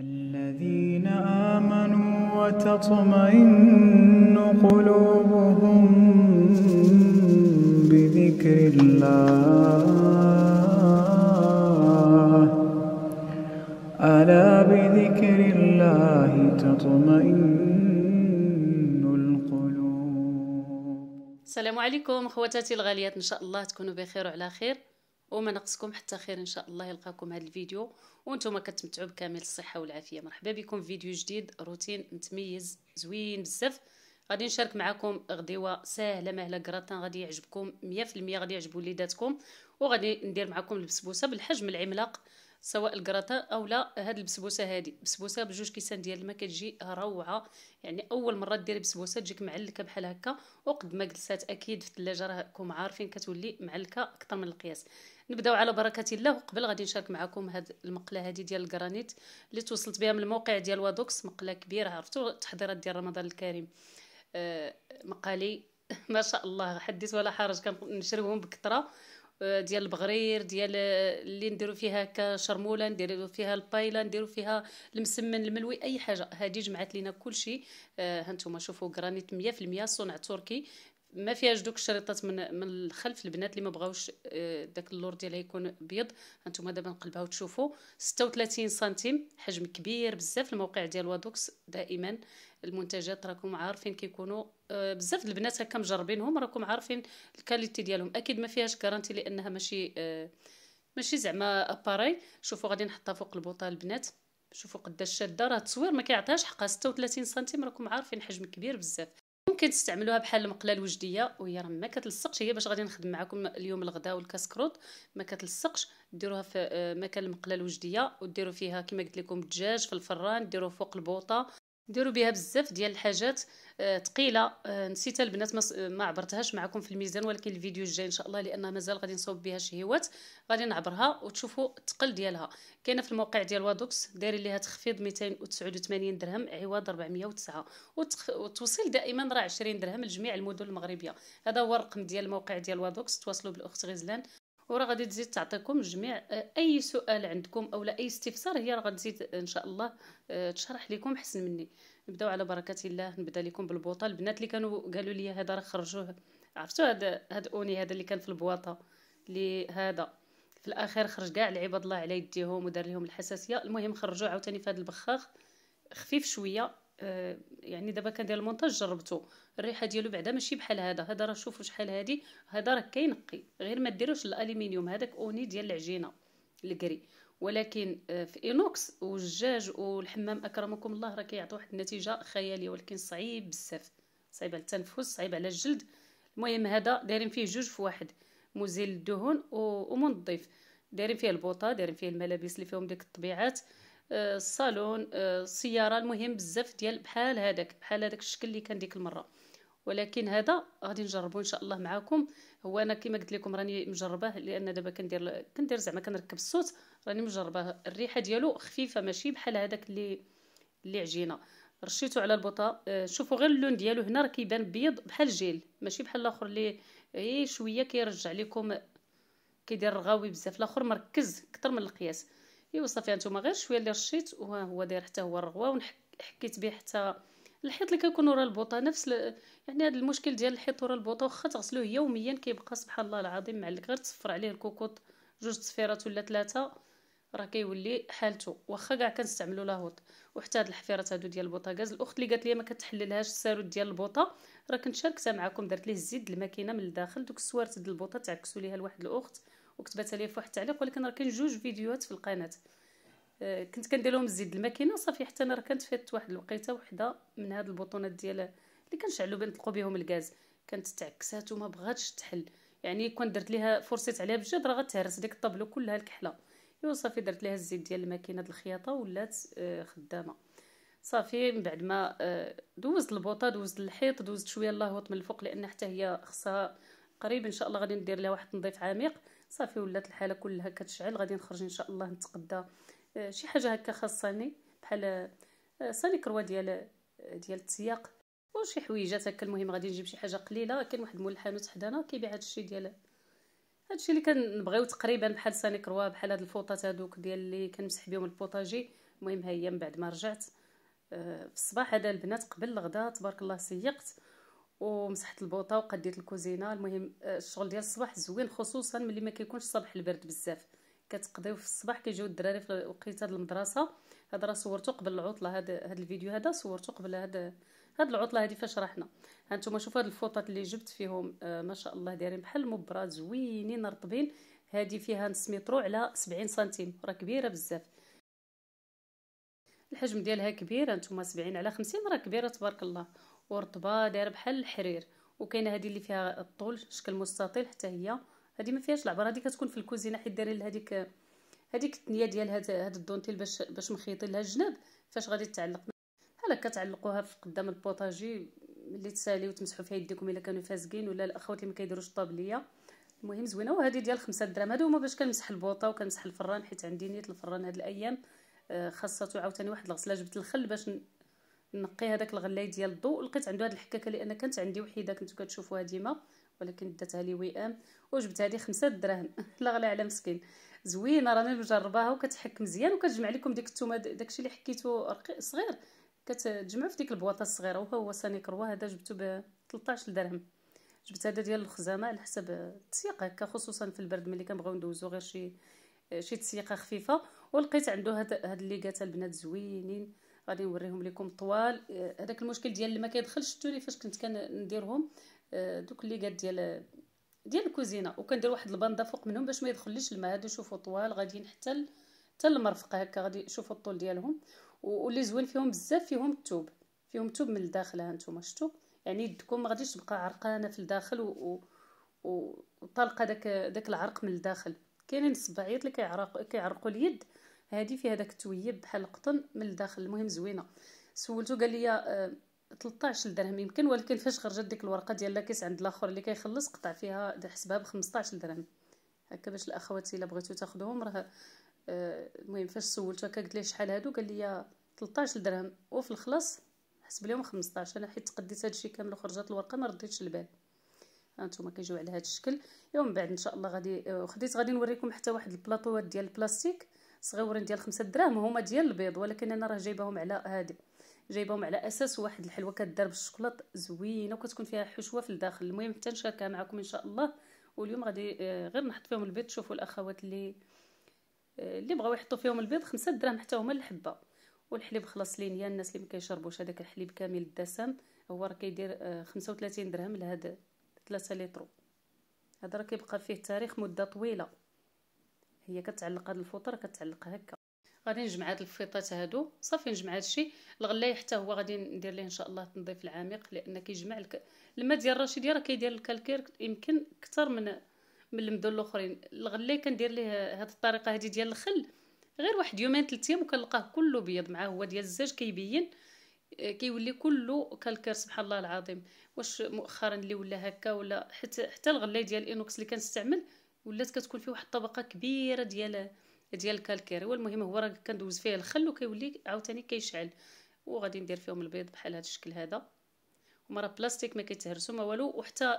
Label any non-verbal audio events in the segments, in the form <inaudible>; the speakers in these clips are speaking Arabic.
الذين آمنوا وتطمئن قلوبهم بذكر الله ألا بذكر الله تطمئن القلوب السلام عليكم خواتاتي الغاليات إن شاء الله تكونوا بخير وعلى خير وما نقصكم حتى خير ان شاء الله يلقاكم هذا الفيديو وانتم كتمتعوا بكامل الصحه والعافيه مرحبا بكم في فيديو جديد روتين متميز زوين بزاف غادي نشارك معكم غديوه ساهله مهله كراتان غادي يعجبكم 100% غادي يعجبوا وليداتكم وغادي ندير معكم البسبوسه بالحجم العملاق سواء الكراتان او لا هاد البسبوسه هادي بسبوسه بجوج كيسان ديال الماء كتجي روعه يعني اول مره ديري بسبوسه تجيك معلكه بحال هكا وقد ما جلسات اكيد في الثلاجه راكم عارفين كتولي معلكه اكثر من القياس نبداو على بركه الله وقبل غادي نشارك معكم هاد المقله هادي ديال الجرانيت اللي توصلت بها من الموقع ديال وادوكس مقله كبيره عرفتوا التحضيرات ديال رمضان الكريم آه، مقالي <laughs> ما شاء الله حديث ولا حرج كنشريوهم بكثره آه، ديال البغرير ديال اللي نديرو فيها كشرموله نديرو فيها البايله نديرو فيها المسمن الملوي اي حاجه هذه جمعت لينا كلشي ها آه انتم شوفوا جرانيت 100% صنع تركي ما فيهاش دوك الشريطات من من الخلف البنات اللي ما بغاوش آه، داك اللور ديالها يكون ابيض هانتوما دابا نقلبها وتشوفوا 36 سنتيم حجم كبير بزاف الموقع ديال وادوكس دائما المنتجات راكم عارفين كيكونوا آه، بزاف البنات هكا مجربينهم راكم عارفين الكاليتي ديالهم اكيد ما فيهاش كارانتي لانها ماشي آه، ماشي زعما اباري شوفوا غادي نحطها فوق البوطه البنات شوفوا قداش شاده راه التصوير ما كيعطيهاش حقها 36 سنتيم راكم عارفين حجم كبير بزاف ممكن تستعملوها بحال المقله الوجديه وهي راه ما كتلصقش هي باش غادي نخدم معكم اليوم الغداء والكسكروت ما كتلصقش ديروها في آه، مكان المقله الوجديه وديروا فيها كما قلت لكم الدجاج في الفران ديروه فوق البوطه ديروا بها بزاف ديال الحاجات ثقيله آه، آه، نسيتها البنات ما عبرتهاش معكم في الميزان ولكن الفيديو الجاي ان شاء الله لان مازال غادي نصوب بها شهيوات غادي نعبرها وتشوفوا الثقل ديالها كاينه في الموقع ديال وادوكس دايرين ليها تخفيض 289 درهم عوض 409 والتوصيل دائما راه 20 درهم لجميع المدن المغربيه هذا هو الرقم ديال الموقع ديال وادوكس تواصلوا بالاخت غزلان وراه غادي تزيد تعطيكم جميع آه، اي سؤال عندكم او لا اي استفسار هي راه غتزيد ان شاء الله آه، تشرح لكم حسن مني نبداو على بركه الله نبدا لكم بالبوطه البنات اللي كانوا قالوا لي هذا راه خرجوه عرفتوا هذا هذا اوني هذا اللي كان في البواطه اللي هذا في الاخير خرج كاع العباد الله على يديهم ودار لهم الحساسيه المهم خرجوه عاوتاني في هذا البخاخ خفيف شويه آه يعني دابا كان ديال المونتاج جربته الريحه ديالو بعدا ماشي بحال هذا هذا راه شوفوا شحال هادي هذا راه كينقي غير ما ديروش الالومنيوم هذاك اوني ديال العجينه الكري ولكن آه، في اينوكس والجاج والحمام اكرمكم الله راه كيعطي واحد النتيجه خياليه ولكن صعيب بزاف صعيب على التنفس صعيب على الجلد المهم هذا دايرين فيه جوج في واحد مزيل الدهون ومنظف دايرين فيه البوطه دايرين فيه الملابس اللي فيهم ديك الطبيعات آه، الصالون آه، السياره المهم بزاف ديال بحال هذاك بحال هذاك الشكل اللي كان ديك المره ولكن هذا غادي نجربو ان شاء الله معاكم هو انا كما قلت لكم راني مجرباه لان دابا كندير كندير زعما كنركب الصوت راني مجرباه الريحه ديالو خفيفه ماشي بحال هذاك اللي اللي عجينه رشيته على البوطه آه، شوفوا غير اللون ديالو هنا راه كيبان بيض بحال الجيل ماشي بحال الاخر اللي اي شويه كيرجع لكم كيدير رغاوي بزاف الاخر مركز اكثر من القياس ايوا صافي هانتوما غير شويه اللي رشيت وها هو داير حتى هو الرغوه وحكيت به حتى الحيط اللي كيكون ورا البوطه نفس ل... يعني هذا المشكل ديال الحيط ورا البوطه واخا تغسلوه يوميا كيبقى سبحان الله العظيم معلك غير تصفر عليه الكوكوط جوج تصفيرات ولا ثلاثه راه كيولي حالته واخا كاع كنستعملو لاهوط وحتى هاد الحفيرات هادو ديال البوطاغاز الاخت اللي قالت لي ما كتحللهاش السارود ديال البوطه راه كنت شاركتها معكم درت ليه الزيت الماكينه من الداخل دوك السوارت ديال البوطه تعكسوا ليها لواحد الاخت وكتبات عليا في واحد التعليق ولكن راه كاين جوج فيديوهات في القناه آه، كنت كندير لهم الزيت الماكينه صافي حتى انا كانت فات واحد الوقيته وحده من هاد البطونات ديال اللي كنشعلو بنطلقوا بهم الغاز كانت تعكسات وما بغاتش تحل يعني كون درت ليها فرصيت عليها بجد راه غتهرس ديك الطابلو كلها الكحله ايوا صافي درت ليها الزيت ديال الماكينه ديال الخياطه ولات آه، خدامه صافي من بعد ما آه، دوزت البوطه دوزت الحيط دوزت شويه اللهوط من الفوق لان حتى هي خصها قريب ان شاء الله غادي ندير لها واحد التنظيف عميق صافي ولات الحاله كلها كتشعل غادي نخرج ان شاء الله نتقدى آه، شي حاجه هكا خاصاني بحال آه، صاني كروا ديال آه، ديال التسياق وشي حويجات هكا المهم غادي نجيب شي حاجه قليله كاين واحد مول الحانوت حدانا كيبيع هادشي ديال هادشي اللي كنبغيو تقريبا بحال صاني كروا بحال هاد الفوطات هادوك ديال اللي كنمسح بهم البوطاجي المهم ها هي من بعد ما رجعت في الصباح هذا البنات قبل الغدا تبارك الله سيقت ومسحت البوطه وقديت الكوزينه المهم آه، الشغل ديال الصباح زوين خصوصا ملي ما كيكونش الصباح البرد بزاف كتقضيو في الصباح كيجيو الدراري في وقيته المدرسه هذا راه صورته قبل العطله هاد هذا الفيديو هذا صورته قبل هاد هاد العطله هادي فاش رحنا هانتوما شوفوا هاد الفوطات اللي جبت فيهم آه ما شاء الله دايرين بحال المبره زوينين رطبين هادي فيها نص مترو على 70 سنتيم راه كبيره بزاف الحجم ديالها كبير هانتوما 70 على 50 راه كبيره تبارك الله ورطبه دايره بحال الحرير وكاينه هذه اللي فيها الطول شكل مستطيل حتى هي هذه ما فيهاش العبر هذه كتكون في الكوزينه حيت دايرين هذيك هذيك التنيه ديال هذا هاد الدونتيل باش باش مخيطين لها الجناب فاش غادي تعلق بحال هكا تعلقوها في قدام البوطاجي اللي تساليو تمسحوا فيها يديكم الا كانوا فاسقين ولا الاخوات اللي ما كيديروش الطابليه المهم زوينه وهذه ديال 5 درهم هادو هما باش كنمسح البوطه وكنمسح الفران حيت عندي نيت الفران هاد الايام آه، خاصته عاوتاني واحد الغسله جبت الخل باش نقي هذاك الغلاي ديال الضوء لقيت عنده هاد الحكاكه لان كانت عندي وحيده كنتو كتشوفوها ديما ولكن داتها لي وئام وجبت هذه خمسة دراهم <laughs> لا غلا على مسكين زوينه راني مجرباها وكتحك مزيان وكتجمع لكم ديك الثومه داكشي اللي حكيتو صغير كتجمع في ديك البواطه الصغيره وها هو ساني كروا هذا جبتو ب 13 درهم جبت هذا ديال الخزامه على حسب التسيق هكا خصوصا في البرد ملي كنبغيو ندوزو غير شي شي تسيقه خفيفه ولقيت عنده هاد هاد اللي قاتل البنات زوينين غادي نوريهم لكم طوال آه، هذاك المشكل ديال اللي ما كيدخلش التوري فاش كنت كنديرهم آه، دوك اللي قال ديال ديال الكوزينه وكندير واحد البنده فوق منهم باش ما يدخلش الماء هادو شوفوا طوال غاديين حتى حتى المرفق هكا غادي شوفوا الطول ديالهم واللي زوين فيهم بزاف فيهم الثوب فيهم الثوب من الداخل ها نتوما شفتوا يعني يدكم ما غاديش تبقى عرقانه في الداخل و, و... وطلقه داك داك العرق من الداخل كاينين الصبعيات اللي كيعرقوا كيعرقوا اليد هادي فيها داك التويب بحال القطن من الداخل المهم زوينه سولته قال لي 13 آه، درهم يمكن ولكن فاش خرجت ديك الورقه ديال لاكيس عند الاخر اللي كيخلص قطع فيها حسبها ب 15 درهم هكا باش الاخوات الا بغيتو تاخذوهم راه آه، المهم فاش سولته هكا قلت ليه شحال هادو قال لي 13 درهم وفي الخلاص حسب لهم 15 انا حيت تقديت هادشي كامل وخرجت الورقه ما رديتش البال هانتوما كيجيو على هذا الشكل يوم بعد ان شاء الله غادي آه، خديت غادي نوريكم حتى واحد البلاطوات ديال البلاستيك صغيورين ديال خمسة دراهم هما ديال البيض ولكن انا راه جايباهم على هادي جايباهم على اساس واحد الحلوه كدار بالشوكولاط زوينه وكتكون فيها حشوه في الداخل المهم حتى نشاركها معكم ان شاء الله واليوم غادي آه، غير نحط فيهم البيض شوفوا الاخوات اللي آه، اللي بغاو يحطوا فيهم البيض خمسة دراهم حتى هما الحبه والحليب خلاص لين يا الناس اللي ما كيشربوش هذاك الحليب كامل الدسم هو راه كيدير 35 آه، درهم لهاد 3 لتر هذا راه كيبقى فيه تاريخ مده طويله هي كتعلق هاد الفوطه كتعلق هكا غادي نجمع هاد الفيطات هادو صافي نجمع هادشي الغلاي حتى هو غادي ندير ليه ان شاء الله تنظيف العميق لان كيجمع لك الماء ديال الرشيديه راه كيدير الكالكير يمكن اكثر من من المدول الاخرين الغلاي كندير ليه هاد الطريقه هادي ديال الخل غير واحد يومين ثلاث ايام وكنلقاه كله بيض معاه هو ديال الزاج كيبين آه، كيولي كله كالكير سبحان الله العظيم واش مؤخرا اللي ولا هكا ولا حتى حتى الغلاي ديال الانوكس اللي كنستعمل ولات كتكون فيه واحد الطبقه كبيره ديال ديال الكالكير هو المهم هو راه كندوز فيه الخل وكيولي عاوتاني كيشعل وغادي ندير فيهم البيض بحال هذا الشكل هذا هما راه بلاستيك ما كيتهرسوا ما والو وحتى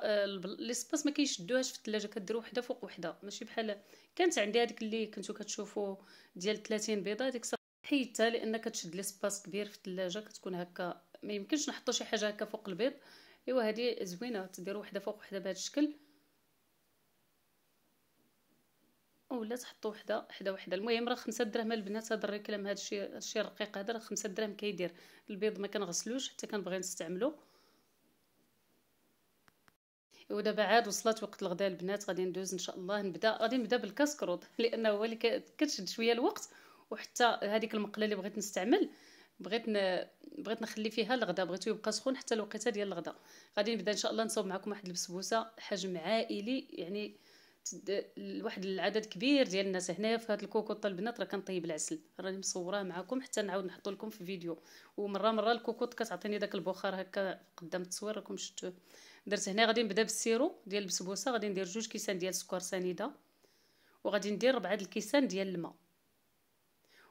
لي سباس ما كيشدوهاش في الثلاجه كديروا وحده فوق وحده ماشي بحال كانت عندي هذيك اللي كنتو كتشوفوا ديال 30 بيضه هذيك حيدتها لان كتشد لي سباس كبير في الثلاجه كتكون هكا ما يمكنش نحطوا شي حاجه هكا فوق البيض ايوا هذه زوينه تديروا وحده فوق وحده بهذا الشكل ولا تحطوا وحده حدا وحده المهم راه خمسة دراهم البنات هاد الريكلام هاد الشيء الشيء الرقيق هذا راه خمسة دراهم كيدير البيض ما كنغسلوش حتى كنبغي نستعملو ودابا عاد وصلت وقت الغداء البنات غادي ندوز ان شاء الله نبدا غادي نبدا بالكسكروط <laughs> لانه هو اللي كتشد شويه الوقت وحتى هذيك المقله اللي بغيت نستعمل بغيت ن... بغيت نخلي فيها الغداء بغيتو يبقى سخون حتى الوقيته ديال الغداء غادي نبدا ان شاء الله نصوب معكم واحد البسبوسه حجم عائلي يعني واحد العدد كبير ديال الناس هنايا في هاد الكوكوط البنات راه كنطيب العسل راني مصوراه معكم حتى نعاود نحطو لكم في فيديو ومره مره الكوكوط كتعطيني داك البخار هكا قدام التصوير راكم شفتوه درت هنا غادي نبدا بالسيرو ديال البسبوسه غادي ندير جوج كيسان ديال السكر سنيده وغادي ندير ربعه الكيسان ديال الماء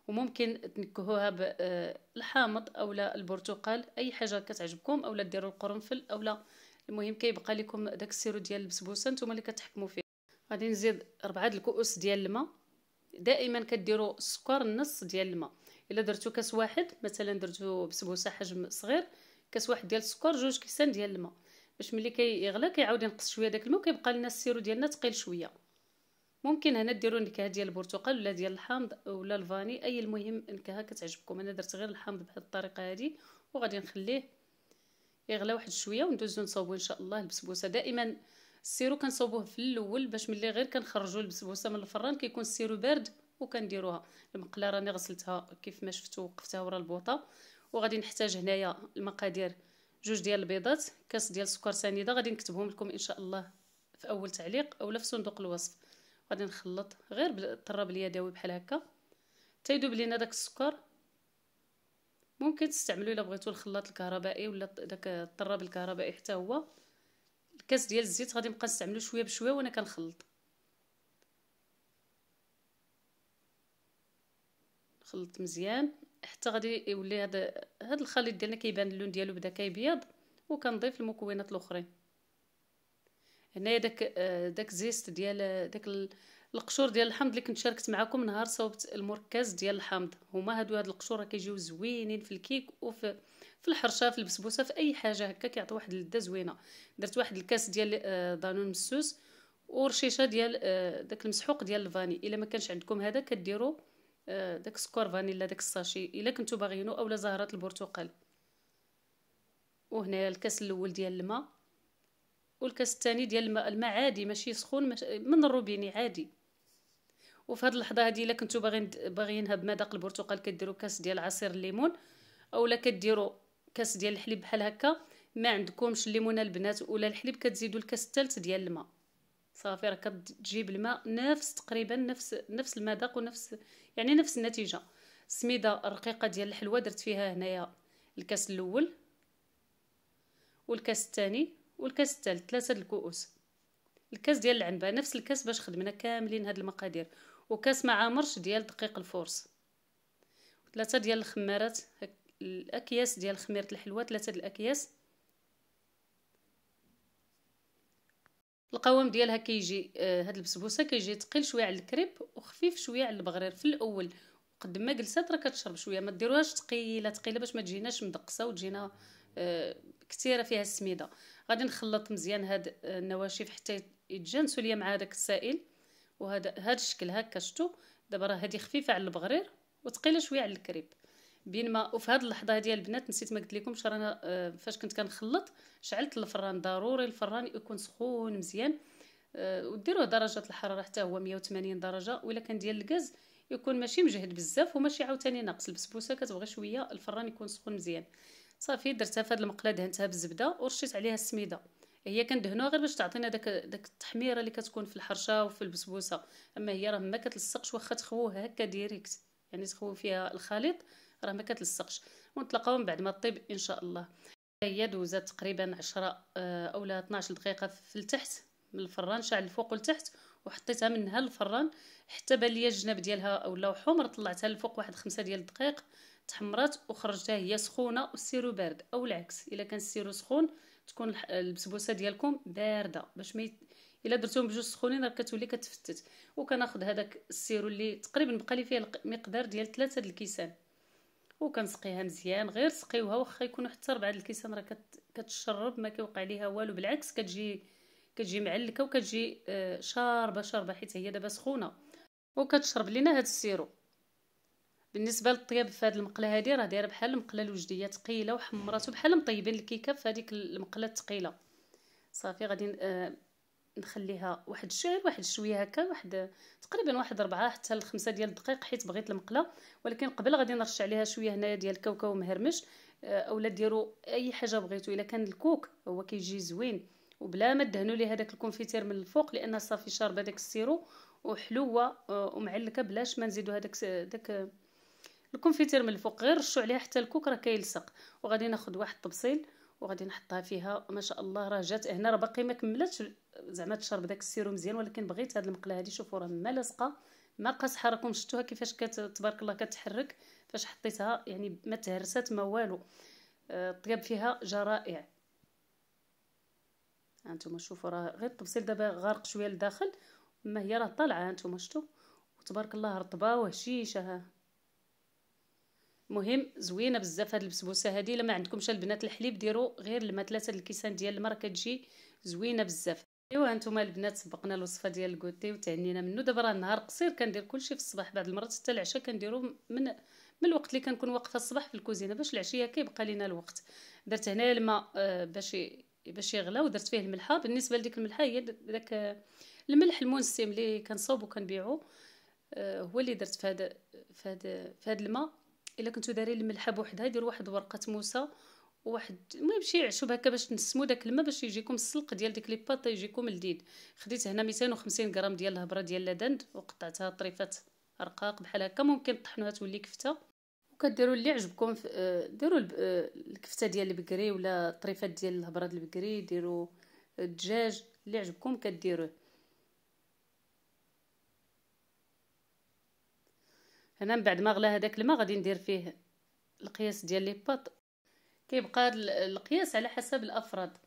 وممكن تنكهوها بالحامض آه، اولا البرتقال اي حاجه كتعجبكم اولا ديروا القرنفل اولا المهم كيبقى لكم داك السيرو ديال البسبوسه نتوما اللي كتحكموا فيه غادي نزيد ربعة الكؤوس ديال الماء دائما كديروا السكر نص ديال الماء الا درتو كاس واحد مثلا درتو بسبوسه حجم صغير كاس واحد ديال السكر جوج كيسان ديال الماء باش ملي كيغلى كيعاود ينقص شويه داك الماء وكيبقى لنا السيرو ديالنا ثقيل شويه ممكن هنا ديروا نكهه ديال البرتقال ولا ديال الحامض ولا الفاني اي المهم نكهه كتعجبكم انا درت غير الحامض بهذه الطريقه هذه وغادي نخليه يغلى واحد شويه وندوزو نصاوبو ان شاء الله البسبوسه دائما السيرو كنصوبوه في الاول باش ملي غير كنخرجوا البسبوسه من الفران كيكون السيرو بارد وكنديروها المقله راني غسلتها كيف ما شفتوا وقفتها ورا البوطه وغادي نحتاج هنايا المقادير جوج ديال البيضات كاس ديال السكر سنيده غادي نكتبهم لكم ان شاء الله في اول تعليق اولا في صندوق الوصف غادي نخلط غير بالطراب اليدوي بحال هكا حتى يذوب لينا داك السكر ممكن تستعملوا الا بغيتو الخلاط الكهربائي ولا داك الطراب الكهربائي حتى هو الكاس ديال الزيت غادي نبقى نستعملو شويه بشويه وانا كنخلط نخلط مزيان حتى غادي يولي هذا هذا الخليط ديالنا كيبان اللون ديالو بدا كيبيض وكنضيف المكونات الاخرين هنايا داك آه، داك زيست ديال داك القشور ديال الحمض اللي كنت شاركت معكم نهار صوبت المركز ديال الحمض هما هادو هاد القشور راه كيجيو زوينين في الكيك وفي في الحرشه في البسبوسه في اي حاجه هكا كيعطي واحد اللذه زوينه درت واحد الكاس ديال آه، دانون مسوس ورشيشه ديال آه، داك المسحوق ديال الفاني الا ما كانش عندكم هذا كديروا آه، داك سكور فانيلا داك الساشي الا كنتو باغينو اولا زهره البرتقال وهنايا الكاس الاول ديال الماء والكاس الثاني ديال الماء الماء عادي ماشي سخون ماشي من الروبيني عادي وفي هذه اللحظه هذه الا كنتو باغيين باغيينها بمذاق البرتقال كديروا كاس ديال عصير الليمون اولا كديروا كاس ديال الحليب بحال هكا ما عندكمش الليمونه البنات ولا الحليب كتزيدوا الكاس الثالث ديال الماء صافي راه كتجيب الماء نفس تقريبا نفس نفس المذاق ونفس يعني نفس النتيجه السميده الرقيقه ديال الحلوه درت فيها هنايا الكاس الاول والكاس الثاني والكاس الثالث ثلاثه الكؤوس الكاس ديال العنبه نفس الكاس باش خدمنا كاملين هاد المقادير وكاس مع مرش ديال دقيق الفورس ثلاثه ديال الخمارات الاكياس ديال خميره الحلوى ثلاثه د الاكياس القوام ديالها كيجي آه هاد البسبوسه كيجي تقيل شويه على الكريب وخفيف شويه على البغرير في الاول قد ما جلسات راه كتشرب شويه ما ديروهاش ثقيله ثقيله باش ما تجيناش مدقسه وتجينا آه كثيره فيها السميده غادي نخلط مزيان هاد آه، النواشف حتى يتجانسوا ليا مع داك السائل وهذا هذا الشكل هكا شفتوا دابا راه هذه خفيفه على البغرير وثقيله شويه على الكريب بينما وفي هذه اللحظه هذه البنات نسيت ما قلت لكمش رانا آه، فاش كنت كنخلط شعلت الفران ضروري الفران يكون سخون مزيان آه، وديروه درجه الحراره حتى هو 180 درجه ولا كان ديال الغاز يكون ماشي مجهد بزاف وماشي عاوتاني ناقص البسبوسه كتبغي شويه الفران يكون سخون مزيان صافي درتها في هذه المقله دهنتها بالزبده ورشيت عليها السميده هي كندهنوها غير باش تعطينا داك داك التحميره اللي كتكون في الحرشه وفي البسبوسه اما هي راه ما كتلصقش واخا تخوه هكا ديريكت يعني تخوي فيها الخليط راه ما كتلصقش ونتلاقاو من بعد ما طيب ان شاء الله هي دوزات تقريبا 10 اولا 12 دقيقه في التحت من الفران شعل الفوق والتحت وحطيتها منها للفران حتى بان ليا الجناب ديالها ولاو حمر طلعتها الفوق واحد خمسة ديال الدقائق تحمرات وخرجتها هي سخونه والسيرو بارد او العكس الا كان السيرو سخون تكون البسبوسه ديالكم بارده باش ما الا درتوهم بجوج سخونين راه كتولي كتفتت وكناخذ هذاك السيرو اللي تقريبا بقى لي فيه المقدار ديال ثلاثة د الكيسان وكنسقيها مزيان غير سقيوها واخا يكونوا حتى ربعة د الكيسان راه كت... كتشرب ما كيوقع ليها والو بالعكس كتجي كتجي معلكه وكتجي آه، شاربه شاربه حيت هي دابا سخونه وكتشرب لينا هاد السيرو بالنسبه للطياب في هذه المقله هذه راه دايره بحال المقله الوجديه ثقيله وحمراته بحال مطيبين الكيكه في هذيك المقله الثقيله صافي غادي آه، نخليها واحد الشهر واحد شويه هكا واحد تقريبا واحد ربعة حتى لخمسة ديال الدقائق حيت بغيت المقله ولكن قبل غادي نرش عليها شويه هنايا ديال الكاوكاو مهرمش آه، اولا ديروا اي حاجه بغيتو الا كان الكوك هو كيجي زوين وبلا ما تدهنوا ليه هذاك الكونفيتير من الفوق لان صافي شارب هذاك السيرو وحلوه آه، ومعلكه بلاش ما نزيدوا هذاك داك الكونفيتير من الفوق غير رشوا عليها حتى الكوك راه كيلصق وغادي ناخذ واحد الطبسيل وغادي نحطها فيها ما شاء الله راه جات هنا راه باقي ما كملتش زعما تشرب داك السيرو مزيان ولكن بغيت هاد المقله هادي شوفوا راه ما لاصقه ما قاصحه راكم شفتوها كيفاش تبارك الله كتحرك فاش حطيتها يعني ما تهرسات ما والو الطياب آه، فيها جا رائع هانتوما شوفوا راه غير الطبسيل دابا غارق شويه لداخل ما هي راه طالعه هانتوما شفتوا وتبارك الله رطبه وهشيشه مهم زوينه بزاف هاد البسبوسه هادي الا ما عندكمش البنات الحليب ديروا غير لما ثلاثه الكيسان ديال الماء كتجي زوينه بزاف ايوا هانتوما البنات سبقنا الوصفه ديال الكوتي وتعنينا منه دابا راه النهار قصير كندير كلشي في الصباح بعض المرات حتى العشاء كنديرو من من الوقت اللي كنكون واقفه الصباح في الكوزينه باش العشيه كيبقى لينا الوقت درت هنايا الماء آه، باش باش يغلى ودرت فيه الملحه بالنسبه لديك الملحه هي داك آه، الملح المنسم اللي كنصاوب وكنبيعو آه، هو اللي درت في هذا في هذا في هذا الماء الا كنتو دايرين الملحه بوحدها دير واحد ورقه موسى واحد المهم شي عشب هكا باش تنسمو داك الماء باش يجيكم السلق ديال ديك لي باط يجيكم لذيذ خديت هنا 250 غرام ديال الهبره ديال لادند وقطعتها طريفات رقاق بحال هكا ممكن طحنوها تولي كفته وكديروا اللي عجبكم آه، ديروا آه، الكفته ديال البقري ولا طريفات ديال الهبره ديال البقري ديروا الدجاج اللي عجبكم كديروه هنا من بعد ما غلى هذاك الماء غادي ندير فيه القياس ديال لي بات كيبقى القياس على حسب الافراد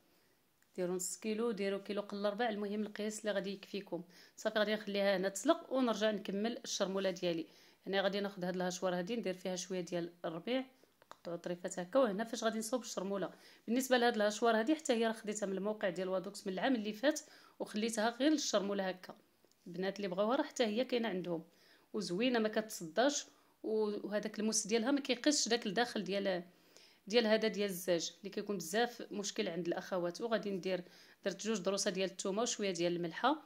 ديروا نص كيلو ديروا كيلو قل ربع المهم القياس اللي غادي يكفيكم صافي غادي نخليها هنا تسلق ونرجع نكمل الشرموله ديالي هنا غادي ناخذ هاد الهشوار هادي ندير فيها شويه ديال الربيع نقطعوا طريفات هكا وهنا فاش غادي نصوب الشرموله بالنسبه لهاد الهشوار هادي حتى هي راه خديتها من الموقع ديال وادوكس من العام اللي فات وخليتها غير للشرموله هكا البنات اللي بغاوها راه حتى هي كاينه عندهم وزوينه ما كتصداش وهذاك الموس ديالها ما كيقش داك الداخل ديال ديال هذا ديال الزاج اللي كيكون بزاف مشكل عند الاخوات وغادي ندير درت جوج دروسه ديال الثومه وشويه ديال الملحه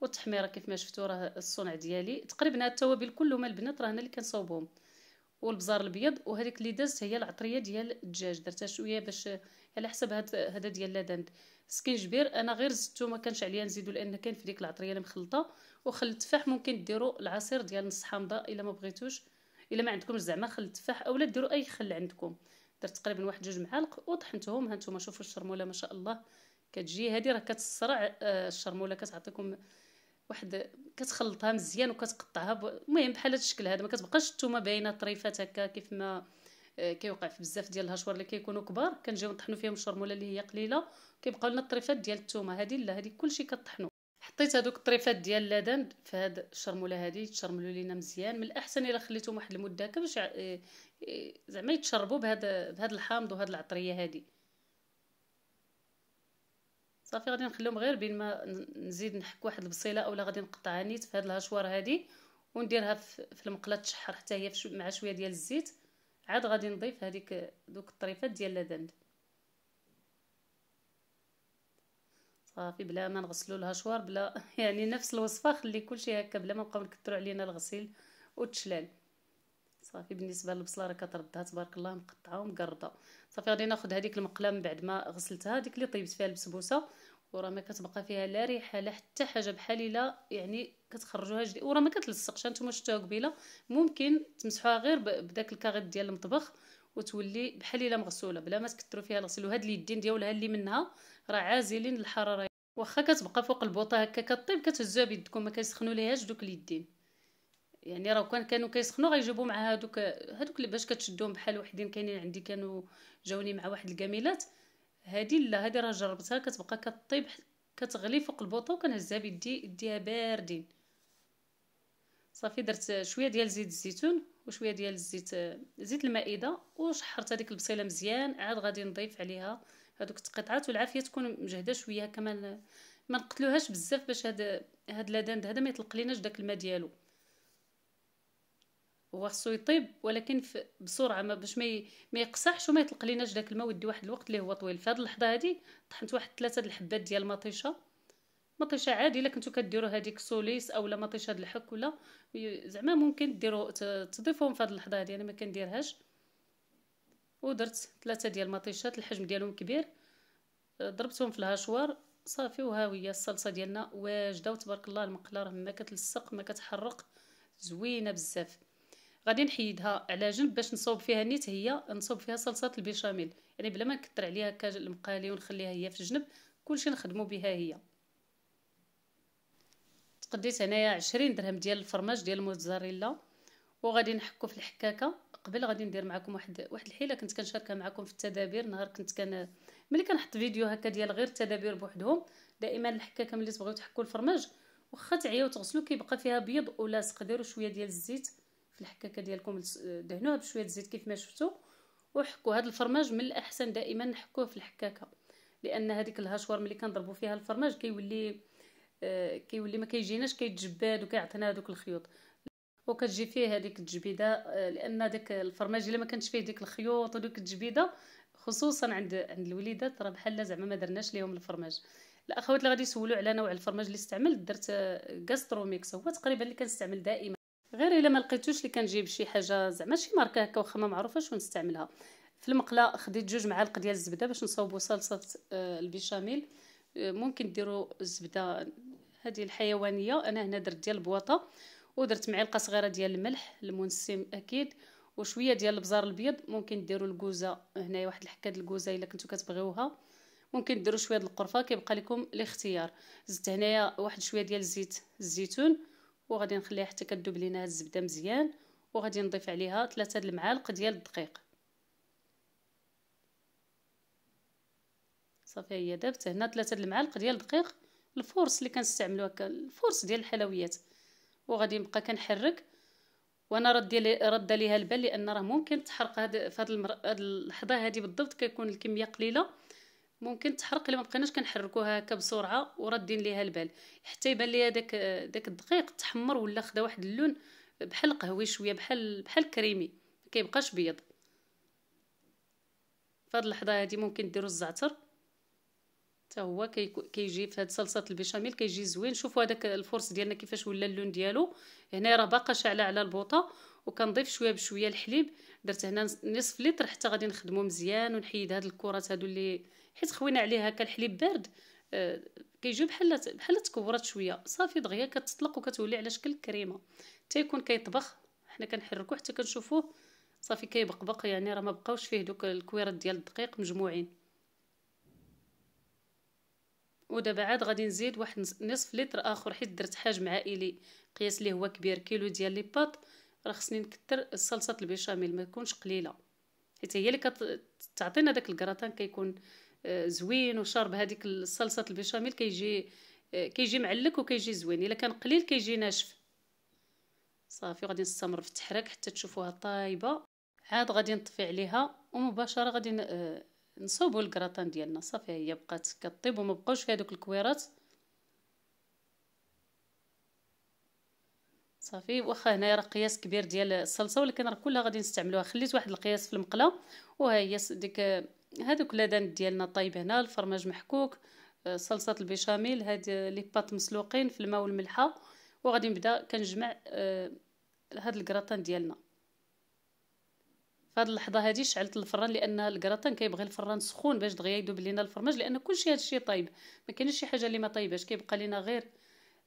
والتحميره كيف ما شفتوا راه الصنع ديالي تقريبا هاد التوابل كلهم البنات راه انا اللي كنصوبهم والبزار الابيض وهذيك اللي دازت هي العطريه ديال الدجاج درتها شويه باش على حسب هاد هذا ديال لادند سكنجبير انا غير زدتو ما كانش عليا نزيدو لان كان في ديك العطريه اللي مخلطه وخل التفاح ممكن ديروا العصير ديال نص حامضه الا ما بغيتوش الا ما عندكمش زعما خل التفاح اولا ديروا اي خل عندكم درت تقريبا واحد جوج معالق وطحنتهم ها نتوما شوفوا الشرموله ما شاء الله كتجي هذه راه كتسرع آه، الشرموله كتعطيكم واحد كتخلطها مزيان وكتقطعها المهم بحال هذا الشكل هذا ما كتبقاش الثومه باينه طريفات هكا كيف ما آه، كيوقع في بزاف ديال الهشوار اللي كيكونوا كبار كنجيو نطحنوا فيهم الشرموله اللي هي قليله كيبقاو لنا الطريفات ديال الثومه هذه لا هذه كلشي كطحنوا حطيت هذوك الطريفات ديال اللادن في هاد الشرموله هذه تشرملوا لينا مزيان من الاحسن الا خليتهم واحد المده هكا باش آه، آه، زعما يتشربوا بهذا بهاد الحامض وهاد العطريه هذه صافي غادي نخليهم غير بين ما نزيد نحك واحد البصيله اولا غادي نقطعها نيت في هاد الهشوار هذه ونديرها في المقله تشحر حتى هي مع شويه ديال الزيت عاد غادي نضيف هذيك دوك الطريفات ديال لادند صافي بلا ما نغسلوا الهشوار بلا <laughs> يعني نفس الوصفه خلي كلشي هكا بلا ما نبقاو نكثروا علينا الغسيل والتشلال صافي بالنسبه للبصله راه كتردها تبارك الله مقطعه ومقرده صافي غادي ناخذ هذيك المقله من بعد ما غسلتها ديك اللي طيبت فيها البسبوسه وراه ما كتبقى فيها لا ريحه لا حتى حاجه بحال الا يعني كتخرجوها جديد وراه ما كتلصقش انتما شفتوها قبيله ممكن تمسحوها غير بداك الكاغيط ديال المطبخ وتولي بحال الا مغسوله بلا ما تكثروا فيها الغسيل وهاد اليدين ديالها اللي منها راه عازلين الحراره واخا كتبقى فوق البوطه هكا كطيب كتهزوها بيدكم ما كيسخنوا ليهاش دوك اليدين يعني راه كان كانوا كيسخنوا غيجيبوا مع هادوك هادوك اللي باش كتشدهم بحال وحدين كاينين عندي كانوا جاوني مع واحد الكاميلات هادي لا هادي راه جربتها كتبقى كطيب كتغلي فوق البوطه وكنهزها بيدي يديها باردين صافي درت شويه ديال زيت الزيتون وشويه ديال الزيت زيت المائده وشحرت هذيك البصيله مزيان عاد غادي نضيف عليها هذوك التقطعات والعافيه تكون مجهده شويه كمان ما نقتلوهاش بزاف باش هاد هاد لادند هذا ما يطلق لناش داك الماء ديالو وخصو يطيب ولكن بسرعه ما باش ما ما يقصحش وما يطلق ليناش داك الماء ودي واحد الوقت اللي هو طويل فهاد اللحظه هادي طحنت واحد ثلاثه د الحبات ديال المطيشه مطيشه عادي الا كنتو كديروا هذيك سوليس اولا مطيشه د الحك ولا زعما ممكن ديروا تضيفوهم فهاد اللحظه هادي انا ما كنديرهاش ودرت ثلاثه ديال المطيشات الحجم ديالهم كبير ضربتهم في الهشوار صافي وهاويه الصلصه ديالنا واجده وتبارك الله المقله راه ما كتلصق ما كتحرق زوينه بزاف غادي نحيدها على جنب باش نصوب فيها نيت هي نصوب فيها صلصه البيشاميل يعني بلا ما نكثر عليها هكا المقالي ونخليها هي في الجنب كلشي نخدمو بها هي تقديت هنايا عشرين درهم ديال الفرماج ديال الموتزاريلا وغادي نحكو في الحكاكه قبل غادي ندير معكم واحد واحد الحيله كنت كنشاركها معكم في التدابير نهار كنت كان ملي كنحط فيديو هكا ديال غير التدابير بوحدهم دائما الحكاكه ملي تبغيو تحكوا الفرماج واخا تعياو تغسلو كيبقى فيها بيض ولاصق ديروا شويه ديال الزيت في الحكاكه ديالكم دهنوها بشويه الزيت كيف ما شفتوا وحكوا هذا الفرماج من الاحسن دائما نحكوه في الحكاكه لان هذيك الهشوار ملي كنضربوا فيها الفرماج كيولي آه، كيولي ما كيجيناش كيتجبد وكيعطينا هذوك الخيوط وكتجي فيه هذيك التجبيده آه، لان داك الفرماج الا ما كانش فيه ديك الخيوط وديك التجبيده خصوصا عند عند الوليدات راه بحال زعما ما درناش ليهم الفرماج الاخوات اللي غادي يسولوا على نوع الفرماج اللي استعملت درت ميكس آه، هو تقريبا اللي كنستعمل دائما غير الا ما لقيتوش اللي كنجيب شي حاجه زعما شي ماركه هكا واخا ما معروفاش ونستعملها في المقله خديت جوج معالق ديال الزبده باش نصاوبو صلصه آه، البيشاميل آه، ممكن ديروا الزبده هذه الحيوانيه انا هنا درت ديال البواطه ودرت معلقه صغيره ديال الملح المنسم اكيد وشويه ديال البزار الابيض ممكن ديروا الكوزه هنايا واحد الحكه ديال الكوزه الا كنتو كتبغيوها ممكن ديروا شويه د القرفه كيبقى لكم الاختيار زدت هنايا واحد شويه ديال زيت الزيتون وغادي نخليها حتى كدوب لينا هاد الزبده مزيان وغادي نضيف عليها ثلاثة المعالق ديال الدقيق صافي هي دابت هنا ثلاثة المعالق ديال الدقيق الفورس اللي كنستعملو هكا الفورس ديال الحلويات وغادي نبقى كنحرك وانا رد رد ليها البال لان راه ممكن تحرق هاد في هاد اللحظه هادي بالضبط كيكون الكميه قليله ممكن تحرق الا ما بقيناش كنحركوها هكا بسرعه وردين ليها البال حتى يبان ليها داك داك الدقيق تحمر ولا خدا واحد اللون بحال قهوي شويه بحال بحال كريمي ما كيبقاش بيض فهاد اللحظه هادي ممكن ديروا الزعتر حتى هو كيجي في هاد صلصه البيشاميل كيجي زوين شوفوا هذاك الفرص ديالنا كيفاش ولا اللون ديالو هنا راه باقا شاعله على البوطه وكنضيف شويه بشويه الحليب درت هنا نصف لتر حتى غادي نخدمو مزيان ونحيد هاد الكرات هادو اللي حيت خوينا عليه هكا الحليب بارد آه، كيجيو بحال بحال تكورات شويه صافي دغيا كتطلق وكتولي على شكل كريمه تيكون كيطبخ حنا كنحركو حتى كنشوفوه صافي كيبقبق يعني راه ما بقاوش فيه دوك الكويرات ديال الدقيق مجموعين ودابا عاد غادي نزيد واحد نصف لتر اخر حيت درت حجم عائلي قياس ليه هو كبير كيلو ديال لي بات راه خصني نكثر صلصه البيشاميل ما تكونش قليله حيت هي اللي كتعطينا داك الكراتان كيكون كي آه، زوين وشارب هذيك الصلصه البيشاميل كيجي آه، كيجي معلك وكيجي زوين الا كان قليل كيجي ناشف صافي غادي نستمر في التحريك حتى تشوفوها طايبه عاد غادي نطفي عليها ومباشره غادي آه، نصوبوا الكراطان ديالنا صافي هي بقات كطيب وما بقاوش فيها دوك الكويرات صافي واخا هنايا راه قياس كبير ديال الصلصه ولكن راه كلها غادي نستعملوها خليت واحد القياس في المقله وها هي ديك هذوك لادان ديالنا طايب هنا الفرماج محكوك آه، صلصه البيشاميل هاد لي بات مسلوقين في الماء والملحه وغادي نبدا كنجمع آه، هاد الكراتان ديالنا فهاد اللحظه هادي شعلت الفران لان الكراتان كيبغي الفران سخون باش دغيا يذوب لينا الفرماج لان كلشي هادشي طايب ما كاينش شي حاجه اللي ما طايباش كيبقى لينا غير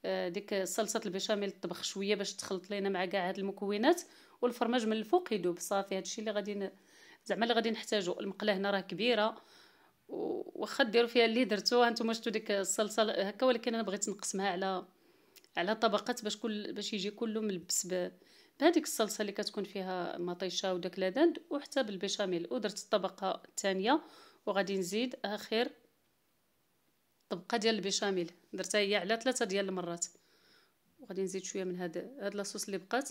آه، ديك صلصه البيشاميل تطبخ شويه باش تخلط لينا مع كاع هاد المكونات والفرماج من الفوق يذوب صافي هادشي اللي غادي زعما اللي غادي نحتاجو المقله هنا راه كبيره واخا ديروا فيها اللي درتو هانتوما شفتوا ديك الصلصه هكا ولكن انا بغيت نقسمها على على طبقات باش كل باش يجي كله ملبس بهذيك الصلصه اللي كتكون فيها مطيشه وداك لادند وحتى بالبيشاميل ودرت الطبقه الثانيه وغادي نزيد اخر طبقه ديال البيشاميل درتها هي على ثلاثه ديال المرات وغادي نزيد شويه من هذا هاد لاصوص اللي بقات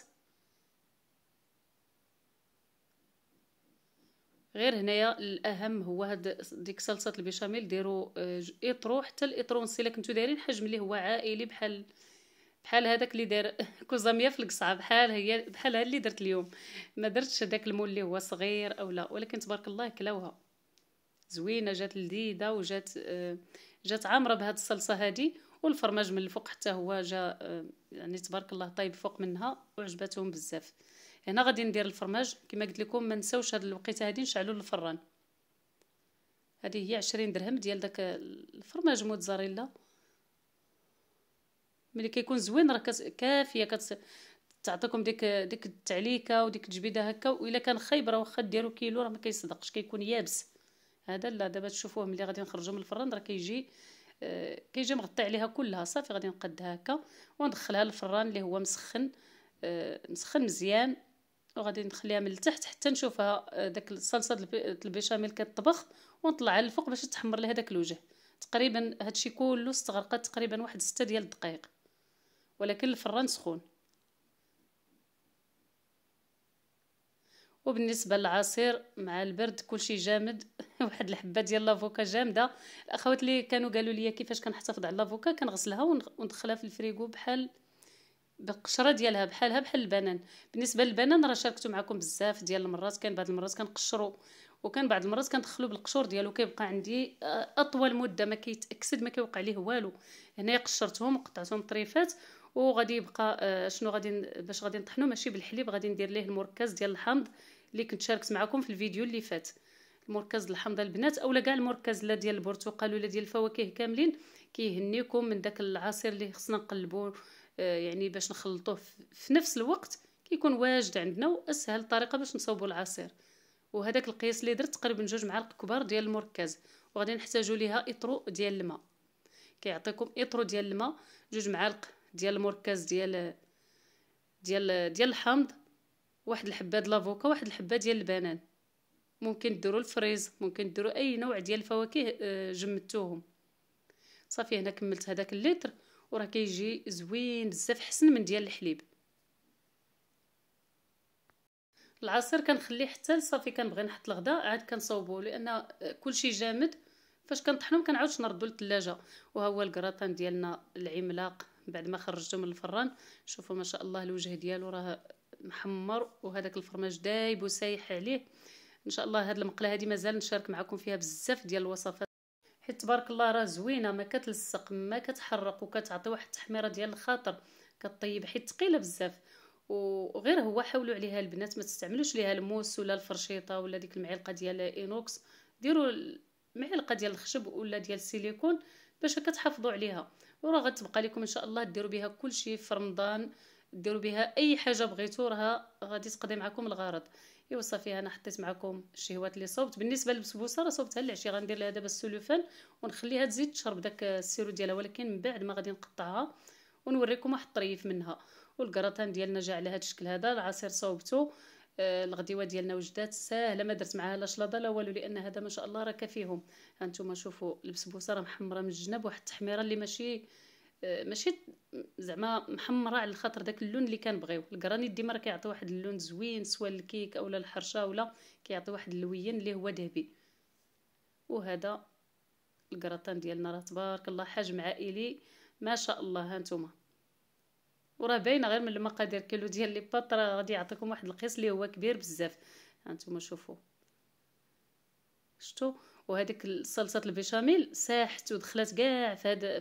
غير هنايا الاهم هو هاد ديك صلصه البيشاميل ديروا آه، اطرو حتى الاطرونسي الا كنتو دايرين حجم اللي هو عائلي بحال بحال هذاك اللي دار <laughs> كوزاميه في القصعه بحال هي بحال اللي درت اليوم ما درتش داك المول اللي هو صغير او لا ولكن تبارك الله كلاوها زوينه جات لذيذه وجات آه، جات عامره بهاد الصلصه هادي والفرماج من الفوق حتى هو جا آه، يعني تبارك الله طيب فوق منها وعجبتهم بزاف هنا غادي ندير الفرماج كما قلت لكم ما نساوش هذه الوقيته هذه نشعلوا الفران هذه هي 20 درهم ديال داك الفرماج موتزاريلا ملي كيكون زوين راه كافيه كتعطيكم تعطيكم ديك ديك التعليكه وديك الجبيده هكا والا كان خايب راه واخا ديروا كيلو راه ما كيصدقش كيكون يابس هذا لا دابا تشوفوه ملي غادي نخرجوا من الفران راه كيجي آه كيجي مغطي عليها كلها صافي غادي نقدها هكا وندخلها للفران اللي هو مسخن آه مسخن مزيان وغادي نخليها من التحت حتى نشوفها آه، داك الصلصه البيشاميل كتطبخ ونطلعها للفوق باش تحمر لي داك الوجه تقريبا هادشي كله استغرقت تقريبا واحد ستة ديال الدقائق ولكن الفران سخون وبالنسبه للعصير مع البرد كلشي جامد <laughs> واحد الحبه ديال لافوكا جامده الاخوات اللي كانوا قالوا لي كيفاش كنحتفظ على لافوكا كنغسلها وندخلها في الفريغو بحال بالقشره ديالها بحالها بحال البنان بالنسبه للبنان راه شاركتو معكم بزاف ديال المرات كان بعض المرات كنقشرو وكان بعض المرات كندخلو بالقشور ديالو كيبقى عندي آه، اطول مده ما كيتاكسد ما كيوقع ليه والو هنايا قشرتهم وقطعتهم طريفات وغادي يبقى آه، شنو غادي باش غادي نطحنو ماشي بالحليب غادي ندير ليه المركز ديال الحمض اللي كنت شاركت معكم في الفيديو اللي فات المركز الحمض البنات اولا كاع المركز لا ديال البرتقال ولا ديال الفواكه كاملين كيهنيكم من داك العصير اللي خصنا نقلبوه آه، يعني باش نخلطوه في نفس الوقت كيكون واجد عندنا واسهل طريقه باش نصوبوا العصير وهذاك القياس اللي درت تقريبا جوج معالق كبار ديال المركز وغادي نحتاجوا ليها اطرو ديال الماء كيعطيكم اطرو ديال الماء جوج معالق ديال المركز ديال ديال ديال الحامض واحد الحبه ديال لافوكا واحد الحبه ديال البنان ممكن ديروا الفريز ممكن ديروا اي نوع ديال الفواكه آه، جمدتوهم صافي هنا كملت هذاك اللتر وراه كيجي زوين بزاف حسن من ديال الحليب العصير كنخليه حتى صافي كنبغي نحط الغدا عاد كنصوبو لان كلشي جامد فاش كنطحنو مكنعاودش نردو للثلاجه وها هو الكراطان ديالنا العملاق بعد ما خرجته من الفران شوفوا ما شاء الله الوجه ديالو راه محمر وهذاك الفرماج دايب وسايح عليه ان شاء الله هاد المقله هذه مازال نشارك معكم فيها بزاف ديال الوصفات حيت تبارك الله راه زوينه ما كتلصق ما كتحرق وكتعطي واحد التحميره ديال الخاطر كطيب حيت ثقيله بزاف وغير هو حاولوا عليها البنات ما تستعملوش ليها الموس ولا الفرشيطه ولا ديك المعلقه ديال اينوكس ديروا معلقه ديال الخشب ولا ديال السيليكون باش كتحافظوا عليها وراه غتبقى لكم ان شاء الله ديروا بها كل شيء في رمضان ديروا بها اي حاجه بغيتو راه غادي تقضي معكم الغرض يوصى فيها انا حطيت معكم الشهوات اللي صوبت بالنسبه للبسبوسه راه صوبتها للعشيه غندير لها دابا السلوفان ونخليها تزيد تشرب داك السيرو ديالها ولكن من بعد ما غادي نقطعها ونوريكم واحد الطريف منها والكراتان ديالنا جا على هذا الشكل هذا العصير صوبته آه الغديوه ديالنا وجدات ساهله ما درت معها لا شلاضه لا والو لان هذا ما شاء الله راه كافيهم هانتوما شوفوا البسبوسه راه محمره من الجناب واحد التحميره اللي ماشي آه، ماشي زعما محمره على خاطر داك اللون اللي كنبغيو الكرانيت ديما راه كيعطي واحد اللون زوين سواء الكيك اولا الحرشه ولا كيعطي واحد اللوين اللي هو ذهبي وهذا الكراتان ديالنا راه تبارك الله حجم عائلي ما شاء الله هانتوما وراه باينه غير من المقادير كيلو ديال لي بات راه غادي يعطيكم واحد القيس اللي هو كبير بزاف هانتوما شوفوا شتو وهذيك صلصه البيشاميل ساحت ودخلت كاع في هذا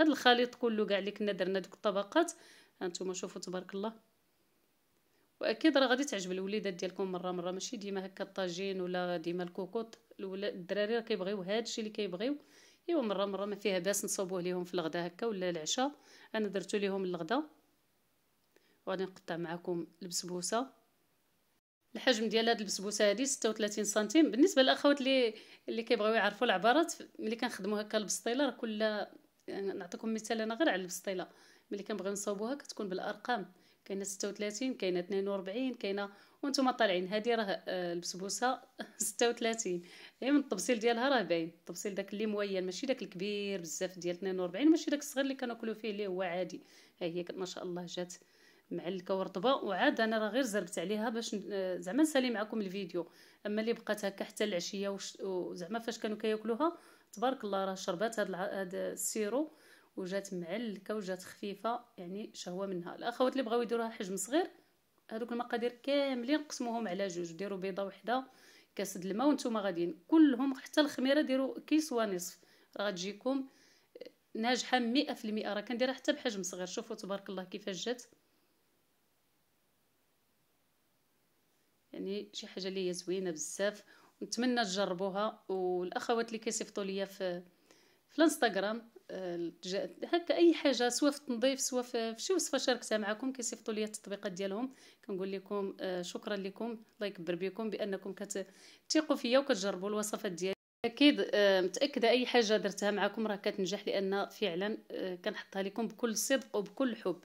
الخليط كله كاع اللي كنا درنا دوك الطبقات هانتوما شوفوا تبارك الله واكيد راه غادي تعجب الوليدات ديالكم مره مره ماشي ديما هكا الطاجين ولا ديما الكوكوط الدراري راه كيبغيو الشيء اللي كيبغيو ايوا مره مره ما فيها باس نصوبوه ليهم في الغداء هكا ولا العشاء انا درتو ليهم الغدا وغادي نقطع معكم البسبوسه الحجم ديال هاد البسبوسه هادي 36 سنتيم بالنسبه للاخوات اللي اللي كيبغيو يعرفوا العبارات ملي كنخدموا هكا البسطيله راه كل يعني نعطيكم مثال انا غير على البسطيله ملي كنبغيو نصاوبوها كتكون بالارقام كاينه 36 كاينه 42 كاينه وانتم طالعين هذه راه آه، البسبوسه 36 <laughs> هي إيه، من التبصيل ديالها راه باين التبصيل داك اللي موين ماشي داك الكبير بزاف ديال 42 ماشي داك الصغير اللي كناكلو فيه اللي هو عادي ها هي ما شاء الله جات معلكه ورطبه وعاد انا راه غير زربت عليها باش آه، زعما نسالي معكم الفيديو اما اللي بقات هكا حتى العشيه وزعما فاش كانوا كياكلوها تبارك الله راه شربات هاد السيرو وجات معلكه وجات خفيفه يعني شهوه منها الاخوات اللي بغاو يديروها حجم صغير هذوك المقادير كاملين قسموهم على جوج ديروا بيضه وحده كاس د الماء وانتم غاديين كلهم حتى الخميره ديروا كيس ونصف راه غتجيكم ناجحه 100% راه كنديرها حتى بحجم صغير شوفوا تبارك الله كيفاش جات يعني شي حاجه اللي هي زوينه بزاف ونتمنى تجربوها والاخوات اللي كيصيفطوا ليا في في الانستغرام آه، هكا اي حاجه سواء في التنظيف سواء في شي وصفه شاركتها معكم كيصيفطوا ليا التطبيقات ديالهم كنقول لكم آه، شكرا لكم الله يكبر بكم بانكم كتثقوا فيا وكتجربوا الوصفات ديالي اكيد آه، متاكده اي حاجه درتها معكم راه كتنجح لان فعلا كنحطها لكم بكل صدق وبكل حب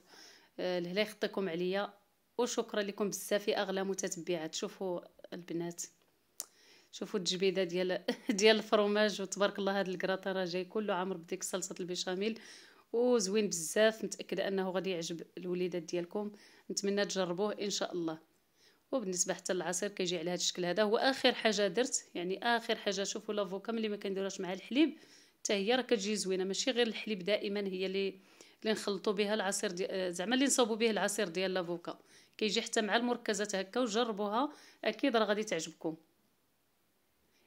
الله يخطيكم عليا وشكرا لكم بزاف يا اغلى متتبعات شوفوا البنات شوفوا التجبيده ديال <laughs> ديال الفرماج وتبارك الله هذا الكراطه راه جاي كله عامر بديك صلصه البيشاميل وزوين بزاف متاكده انه غادي يعجب الوليدات ديالكم نتمنى تجربوه ان شاء الله وبالنسبه حتى للعصير كيجي على هذا الشكل هذا هو اخر حاجه درت يعني اخر حاجه شوفوا لافوكا ملي ما كنديروهاش مع الحليب حتى هي راه كتجي زوينه ماشي غير الحليب دائما هي اللي اللي نخلطوا بها العصير آه، زعما اللي نصاوبوا به العصير ديال لافوكا كيجي حتى مع المركزات هكا وجربوها اكيد راه غادي تعجبكم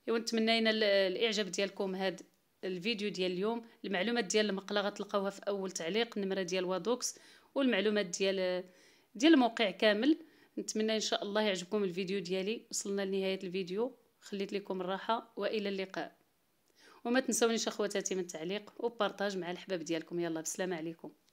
ايوا نتمنى الاعجاب ديالكم هاد الفيديو ديال اليوم المعلومات ديال المقله غتلقاوها في اول تعليق النمره ديال وادوكس والمعلومات ديال ديال الموقع كامل نتمنى ان شاء الله يعجبكم الفيديو ديالي وصلنا لنهايه الفيديو خليت لكم الراحه والى اللقاء وما تنسونيش اخواتاتي من التعليق وبارطاج مع الحباب ديالكم يلا بسلامه عليكم